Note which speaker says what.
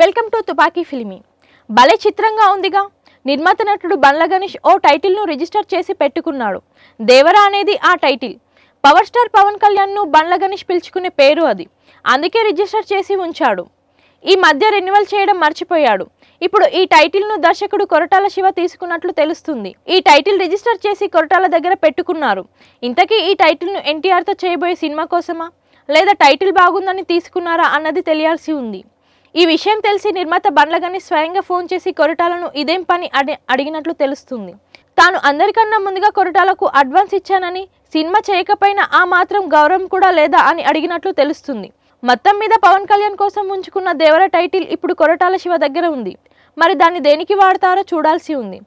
Speaker 1: welcome to తుపాకీ ఫిల్మీ భలే చిత్రంగా ఉందిగా నిర్మాత నటుడు బండ్ల గణేష్ ఓ టైటిల్ను రిజిస్టర్ చేసి పెట్టుకున్నాడు దేవరా అనేది ఆ టైటిల్ పవర్ స్టార్ పవన్ కళ్యాణ్ను బండ్ల గణేష్ పిలుచుకునే పేరు అది అందుకే రిజిస్టర్ చేసి ఉంచాడు ఈ మధ్య రెన్యువల్ చేయడం మర్చిపోయాడు ఇప్పుడు ఈ టైటిల్ను దర్శకుడు కొరటాల శివ తీసుకున్నట్లు తెలుస్తుంది ఈ టైటిల్ రిజిస్టర్ చేసి కొరటాల దగ్గర పెట్టుకున్నారు ఇంతకీ ఈ టైటిల్ను ఎన్టీఆర్తో చేయబోయే సినిమా కోసమా లేదా టైటిల్ బాగుందని తీసుకున్నారా అన్నది తెలియాల్సి ఉంది ఈ విషయం తెలిసి నిర్మాత బండ్లగని స్వయంగా ఫోన్ చేసి కొరటాలను ఇదేం పని అడిగినట్లు తెలుస్తుంది తాను అందరికన్నా ముందుగా కొరటాలకు అడ్వాన్స్ ఇచ్చానని సినిమా చేయకపోయినా ఆ మాత్రం గౌరవం కూడా లేదా అని అడిగినట్లు తెలుస్తుంది మొత్తం మీద పవన్ కళ్యాణ్ కోసం ఉంచుకున్న దేవర టైటిల్ ఇప్పుడు కొరటాల శివ దగ్గర ఉంది మరి దాన్ని దేనికి వాడతారో చూడాల్సి ఉంది